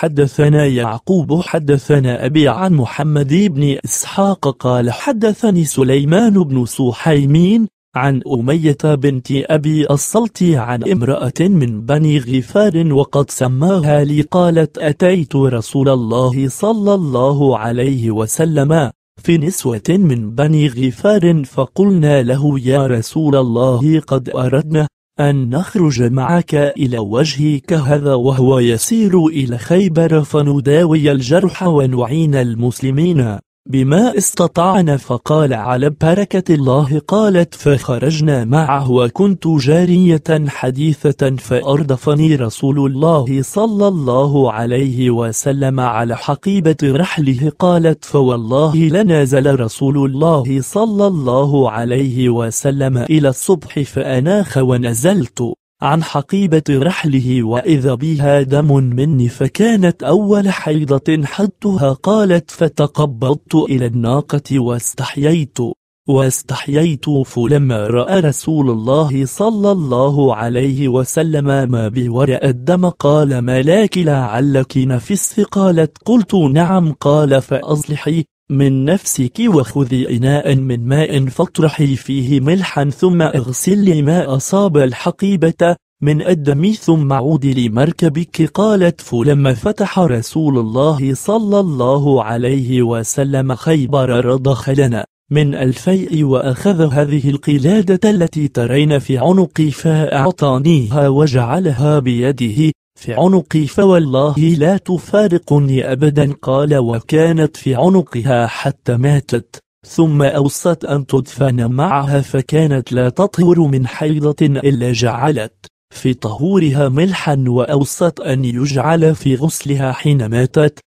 حدثنا يعقوب حدثنا أبي عن محمد بن إسحاق قال حدثني سليمان بن سوحيمين عن أمية بنت أبي الصلت عن امرأة من بني غفار وقد سماها لي قالت أتيت رسول الله صلى الله عليه وسلم في نسوة من بني غفار فقلنا له يا رسول الله قد أردنا أن نخرج معك إلى وجهك هذا وهو يسير إلى خيبر فنداوي الجرح ونعين المسلمين بما استطعنا فقال على بركة الله قالت فخرجنا معه وكنت جارية حديثة فأردفني رسول الله صلى الله عليه وسلم على حقيبة رحله قالت فوالله لنازل رسول الله صلى الله عليه وسلم إلى الصبح فأناخ ونزلت عن حقيبة رحله وإذا بها دم مني فكانت أول حيضة حدتها قالت فتقبضت إلى الناقة واستحييت واستحييت فلما رأى رسول الله صلى الله عليه وسلم ما بورأ الدم قال ما لك لعلك نفس قالت قلت نعم قال فأصلحي من نفسك وخذي إناء من ماء فاطرحي فيه ملحا ثم اغسلي ما أصاب الحقيبة من الدم ثم عودي لمركبك قالت فلما فتح رسول الله صلى الله عليه وسلم خيبر رضخ لنا من الفيء وأخذ هذه القلادة التي ترين في عنقي فأعطانيها وجعلها بيده في عنقي فوالله لا تفارقني أبدا قال وكانت في عنقها حتى ماتت ثم أوصت أن تدفن معها فكانت لا تطهر من حيضة إلا جعلت في طهورها ملحا وأوصت أن يجعل في غسلها حين ماتت